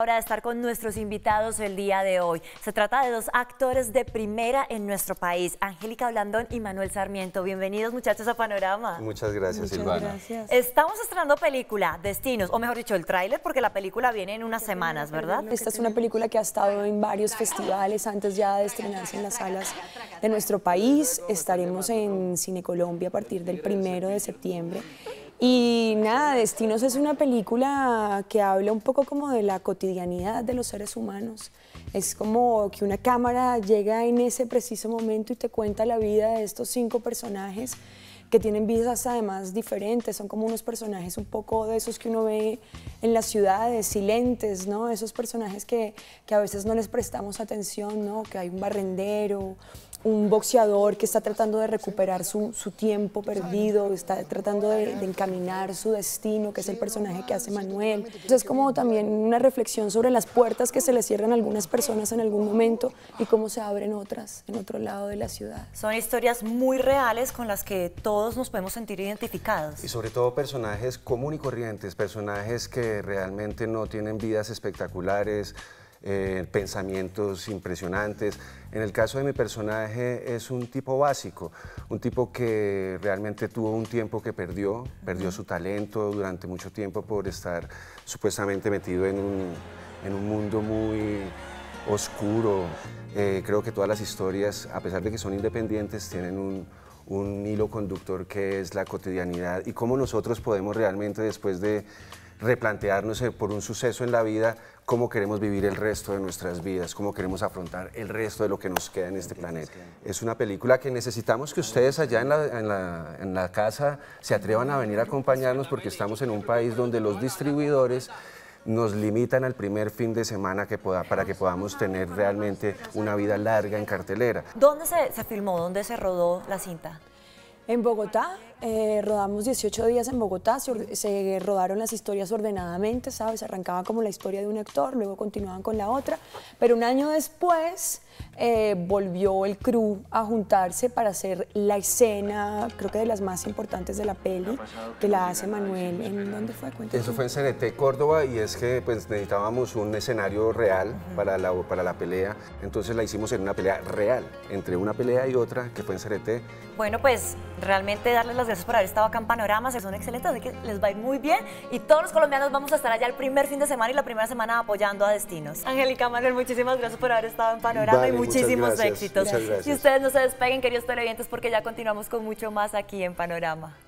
Ahora de estar con nuestros invitados el día de hoy. Se trata de dos actores de primera en nuestro país, Angélica Blandón y Manuel Sarmiento. Bienvenidos muchachos a Panorama. Muchas gracias, Silvana. Estamos estrenando película, Destinos, o mejor dicho, el tráiler, porque la película viene en unas semanas, ¿verdad? Esta es una película que ha estado en varios festivales antes ya de estrenarse en las salas de nuestro país. Estaremos en Cine Colombia a partir del primero de septiembre y nada, Destinos es una película que habla un poco como de la cotidianidad de los seres humanos. Es como que una cámara llega en ese preciso momento y te cuenta la vida de estos cinco personajes que tienen vidas además diferentes, son como unos personajes un poco de esos que uno ve en las ciudades, silentes, ¿no? Esos personajes que, que a veces no les prestamos atención, ¿no? Que hay un barrendero, un boxeador que está tratando de recuperar su, tiempo perdido, está tratando de, encaminar su destino, que es el personaje que hace Manuel. es como también una reflexión sobre las puertas que se le cierran a algunas personas en algún momento y cómo se abren otras en otro lado de la ciudad. Son historias muy reales con las que todos nos podemos sentir identificados. Y sobre todo personajes común y corrientes, personajes que realmente no tienen vidas espectaculares, eh, pensamientos impresionantes. En el caso de mi personaje es un tipo básico, un tipo que realmente tuvo un tiempo que perdió, perdió su talento durante mucho tiempo por estar supuestamente metido en un, mundo muy oscuro. Eh, creo que todas las historias, a pesar de que son independientes, tienen un, un hilo conductor que es la cotidianidad y cómo nosotros podemos realmente después de replantearnos eh, por un suceso en la vida cómo queremos vivir el resto de nuestras vidas, cómo queremos afrontar el resto de lo que nos queda en este planeta. Es una película que necesitamos que ustedes allá en la, casa se atrevan a venir a acompañarnos porque estamos en un país donde los distribuidores nos limitan al primer fin de semana que pueda, para que podamos tener realmente una vida larga en cartelera. ¿Dónde se filmó? ¿Dónde se rodó la cinta? En Bogotá, eh, rodamos 18 días en Bogotá, se, rodaron las historias ordenadamente, ¿sabes? Arrancaba como la historia de un actor, luego continuaban con la otra, pero un año después eh, volvió el crew a juntarse para hacer la escena, creo que de las más importantes de la peli, que la hace Manuel. ¿En dónde fue? Eso fue en CNT Córdoba y es que pues, necesitábamos un escenario real para, la, para la pelea, entonces la hicimos en una pelea real, entre una pelea y otra, que fue en CNT. Bueno, pues realmente darles las gracias por haber estado acá en se son excelentes, así que les va muy bien y todos los colombianos vamos a estar allá el primer fin de semana y la primera semana apoyando a Destinos. Angélica Manuel, muchísimas gracias por haber estado en Panorama y muchísimos éxitos. Y ustedes no se despeguen, queridos televidentes, porque ya continuamos con mucho más aquí en Panorama.